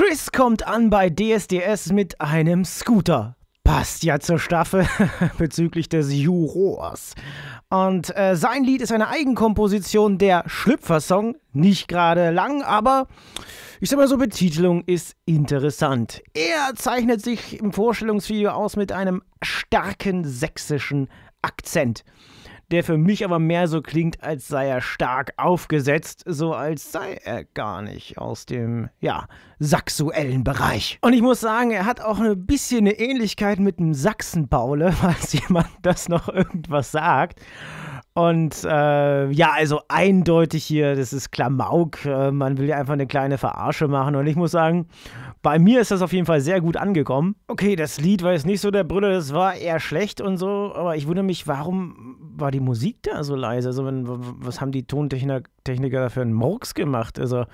Chris kommt an bei DSDS mit einem Scooter. Passt ja zur Staffel bezüglich des Jurors. Und äh, sein Lied ist eine Eigenkomposition der Schlüpfersong. Nicht gerade lang, aber ich sag mal so, Betitelung ist interessant. Er zeichnet sich im Vorstellungsvideo aus mit einem starken sächsischen Akzent der für mich aber mehr so klingt, als sei er stark aufgesetzt, so als sei er gar nicht aus dem, ja, sexuellen Bereich. Und ich muss sagen, er hat auch ein bisschen eine Ähnlichkeit mit einem Sachsenbaule, falls jemand das noch irgendwas sagt. Und äh, ja, also eindeutig hier, das ist Klamauk. Äh, man will ja einfach eine kleine Verarsche machen. Und ich muss sagen, bei mir ist das auf jeden Fall sehr gut angekommen. Okay, das Lied war jetzt nicht so der Brille, das war eher schlecht und so. Aber ich wundere mich, warum war die Musik da so leise? Also, wenn, was haben die Tontechniker dafür einen Murks gemacht? Also,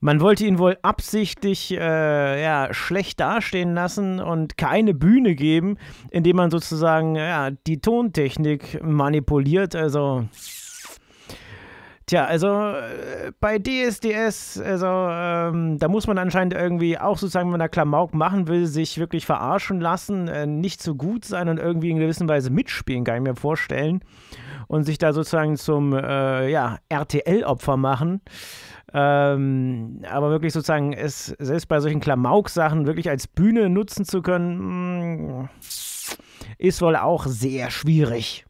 man wollte ihn wohl absichtlich äh, ja, schlecht dastehen lassen und keine Bühne geben, indem man sozusagen ja, die Tontechnik manipuliert. Also. Tja, also äh, bei DSDS, also ähm, da muss man anscheinend irgendwie auch sozusagen, wenn man da Klamauk machen will, sich wirklich verarschen lassen, äh, nicht so gut sein und irgendwie in gewisser Weise mitspielen, kann ich mir vorstellen. Und sich da sozusagen zum äh, ja, RTL-Opfer machen. Ähm, aber wirklich sozusagen es selbst bei solchen Klamauk-Sachen wirklich als Bühne nutzen zu können, mh, mm, ist wohl auch sehr schwierig.